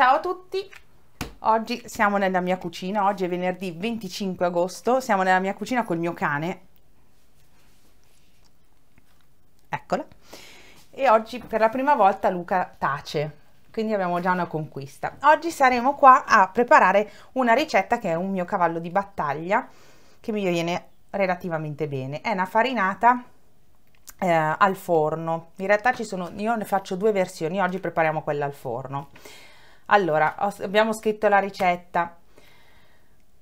Ciao a tutti! Oggi siamo nella mia cucina, oggi è venerdì 25 agosto, siamo nella mia cucina col mio cane. Eccola. E oggi per la prima volta Luca tace, quindi abbiamo già una conquista. Oggi saremo qua a preparare una ricetta che è un mio cavallo di battaglia, che mi viene relativamente bene. È una farinata eh, al forno. In realtà ci sono, io ne faccio due versioni, oggi prepariamo quella al forno. Allora, ho, abbiamo scritto la ricetta.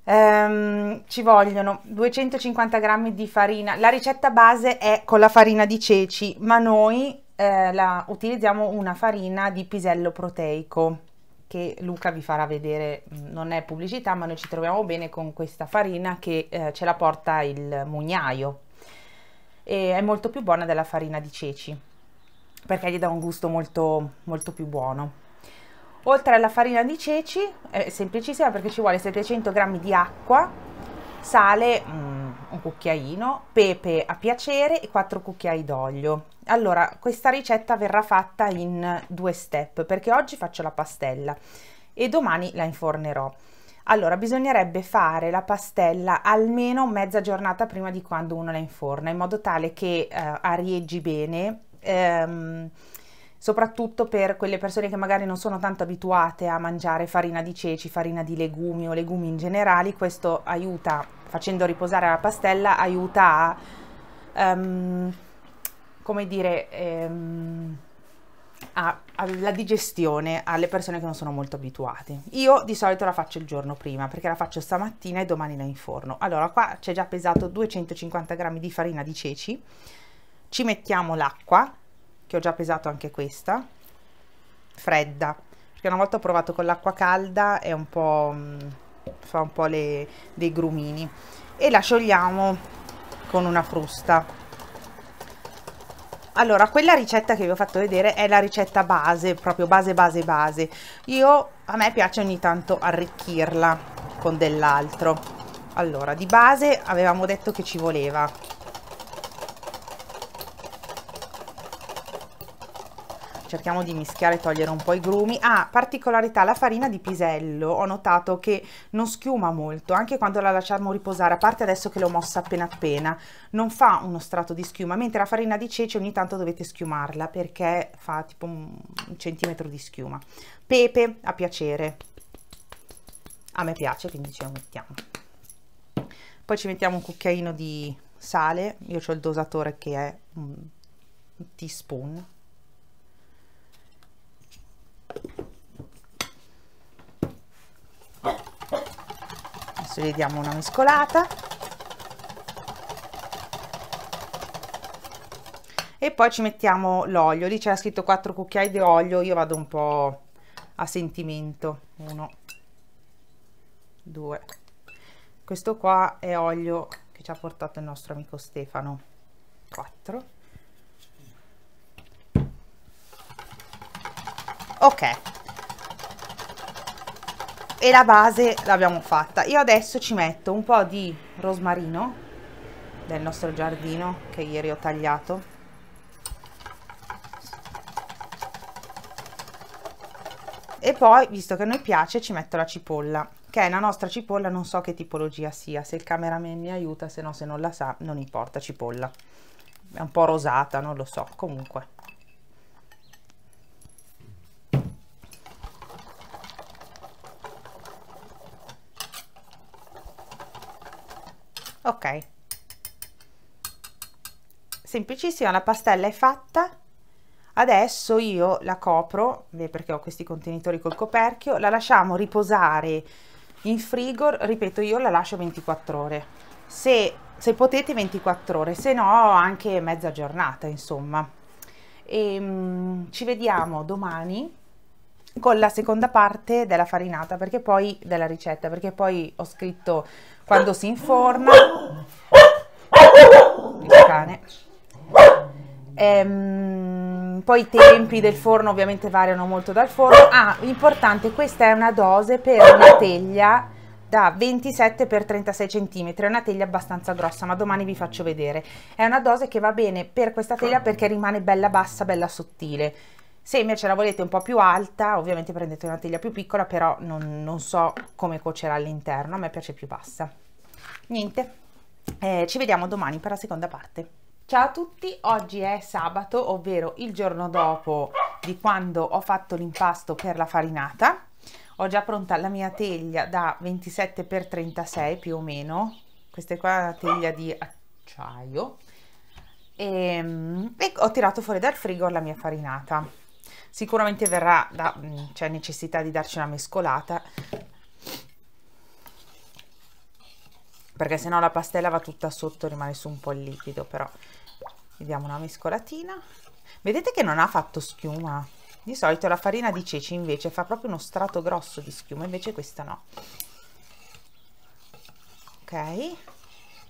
Um, ci vogliono 250 grammi di farina. La ricetta base è con la farina di ceci, ma noi eh, la, utilizziamo una farina di pisello proteico che Luca vi farà vedere, non è pubblicità, ma noi ci troviamo bene con questa farina che eh, ce la porta il mugnaio e è molto più buona della farina di ceci perché gli dà un gusto molto molto più buono. Oltre alla farina di ceci, è semplicissima perché ci vuole 700 g di acqua, sale mm, un cucchiaino, pepe a piacere e 4 cucchiai d'olio. Allora, questa ricetta verrà fatta in due step perché oggi faccio la pastella e domani la infornerò. Allora, bisognerebbe fare la pastella almeno mezza giornata prima di quando uno la inforna, in modo tale che eh, arieggi bene. Ehm, soprattutto per quelle persone che magari non sono tanto abituate a mangiare farina di ceci, farina di legumi o legumi in generale, questo aiuta, facendo riposare la pastella, aiuta a, um, come dire, um, a, alla digestione alle persone che non sono molto abituate. Io di solito la faccio il giorno prima perché la faccio stamattina e domani la in forno. Allora qua c'è già pesato 250 grammi di farina di ceci, ci mettiamo l'acqua, che ho già pesato anche questa, fredda, perché una volta ho provato con l'acqua calda e un po' mm, fa un po' le, dei grumini e la sciogliamo con una frusta allora quella ricetta che vi ho fatto vedere è la ricetta base proprio base base base io a me piace ogni tanto arricchirla con dell'altro allora di base avevamo detto che ci voleva cerchiamo di mischiare e togliere un po' i grumi. Ah, particolarità, la farina di pisello, ho notato che non schiuma molto, anche quando la lasciamo riposare, a parte adesso che l'ho mossa appena appena, non fa uno strato di schiuma, mentre la farina di ceci ogni tanto dovete schiumarla perché fa tipo un, un centimetro di schiuma. Pepe a piacere, a me piace quindi ce lo mettiamo. Poi ci mettiamo un cucchiaino di sale, io ho il dosatore che è un teaspoon, adesso gli diamo una mescolata e poi ci mettiamo l'olio lì c'era scritto 4 cucchiai di olio io vado un po' a sentimento 1 2 questo qua è olio che ci ha portato il nostro amico Stefano 4 ok e la base l'abbiamo fatta. Io adesso ci metto un po' di rosmarino del nostro giardino che ieri ho tagliato. E poi, visto che a noi piace, ci metto la cipolla, che è la nostra cipolla, non so che tipologia sia. Se il cameraman mi aiuta, se no se non la sa, non importa, cipolla. È un po' rosata, non lo so, comunque. ok semplicissima la pastella è fatta adesso io la copro perché ho questi contenitori col coperchio la lasciamo riposare in frigo ripeto io la lascio 24 ore se, se potete 24 ore se no anche mezza giornata insomma e, um, ci vediamo domani con la seconda parte della farinata, perché poi della ricetta, perché poi ho scritto quando si informa il cane. Ehm, poi i tempi del forno ovviamente variano molto dal forno. Ah, importante, questa è una dose per una teglia da 27 x 36 cm, è una teglia abbastanza grossa, ma domani vi faccio vedere. È una dose che va bene per questa teglia perché rimane bella bassa, bella sottile se invece la volete un po' più alta, ovviamente prendete una teglia più piccola, però non, non so come cuocerà all'interno, a me piace più bassa. Niente, eh, ci vediamo domani per la seconda parte. Ciao a tutti, oggi è sabato, ovvero il giorno dopo di quando ho fatto l'impasto per la farinata. Ho già pronta la mia teglia da 27 x 36 più o meno, questa è qua la teglia di acciaio, e, ehm, e ho tirato fuori dal frigo la mia farinata sicuramente verrà da mm, cioè necessità di darci una mescolata perché sennò la pastella va tutta sotto rimane su un po' il liquido però vediamo una mescolatina vedete che non ha fatto schiuma di solito la farina di ceci invece fa proprio uno strato grosso di schiuma invece questa no ok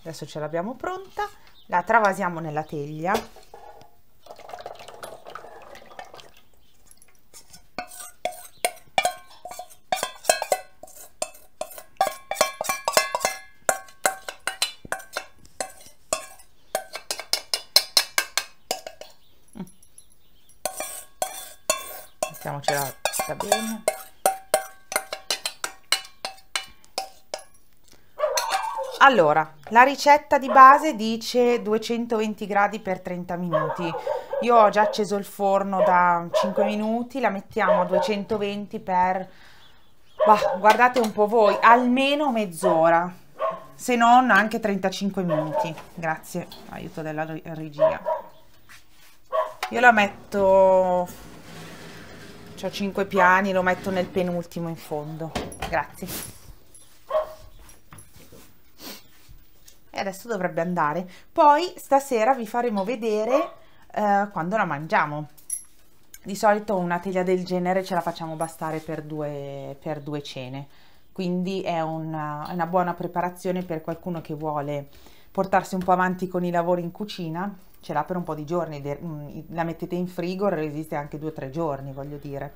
adesso ce l'abbiamo pronta la travasiamo nella teglia mettiamocela tutta bene allora la ricetta di base dice 220 gradi per 30 minuti io ho già acceso il forno da 5 minuti la mettiamo a 220 per bah, guardate un po' voi almeno mezz'ora se non anche 35 minuti grazie aiuto della regia io la metto ho cinque piani, lo metto nel penultimo in fondo. Grazie. E adesso dovrebbe andare. Poi stasera vi faremo vedere eh, quando la mangiamo. Di solito una teglia del genere ce la facciamo bastare per due, per due cene. Quindi è una, è una buona preparazione per qualcuno che vuole portarsi un po' avanti con i lavori in cucina ce l'ha per un po' di giorni, mm, la mettete in frigo, resiste anche due o tre giorni, voglio dire.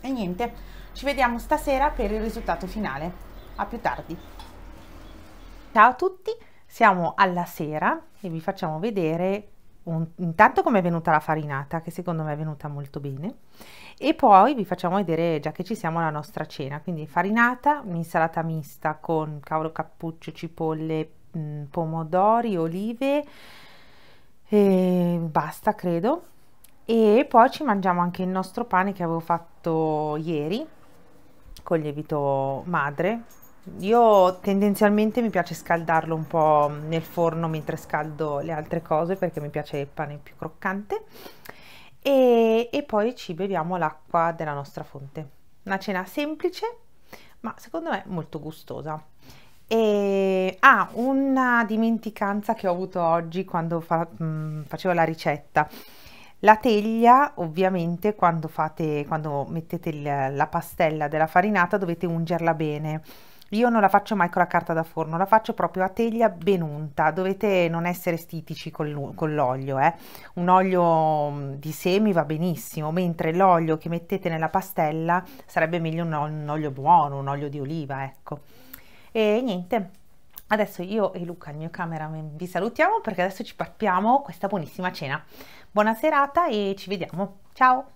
E niente, ci vediamo stasera per il risultato finale. A più tardi. Ciao a tutti, siamo alla sera e vi facciamo vedere un, intanto come è venuta la farinata, che secondo me è venuta molto bene, e poi vi facciamo vedere, già che ci siamo, la nostra cena. Quindi farinata, un'insalata mista con cavolo cappuccio, cipolle, mm, pomodori, olive, e basta credo e poi ci mangiamo anche il nostro pane che avevo fatto ieri con lievito madre io tendenzialmente mi piace scaldarlo un po' nel forno mentre scaldo le altre cose perché mi piace il pane più croccante e, e poi ci beviamo l'acqua della nostra fonte una cena semplice ma secondo me molto gustosa e, ah, una dimenticanza che ho avuto oggi quando fa, mh, mm, facevo la ricetta. La teglia, ovviamente, quando, fate, quando mettete il, la pastella della farinata dovete ungerla bene. Io non la faccio mai con la carta da forno, la faccio proprio a teglia ben unta. Dovete non essere stitici con l'olio, eh. un olio mm, di semi va benissimo, mentre l'olio che mettete nella pastella sarebbe meglio un, un olio buono, un olio di oliva, ecco e niente adesso io e Luca il mio cameraman vi salutiamo perché adesso ci pappiamo questa buonissima cena buona serata e ci vediamo ciao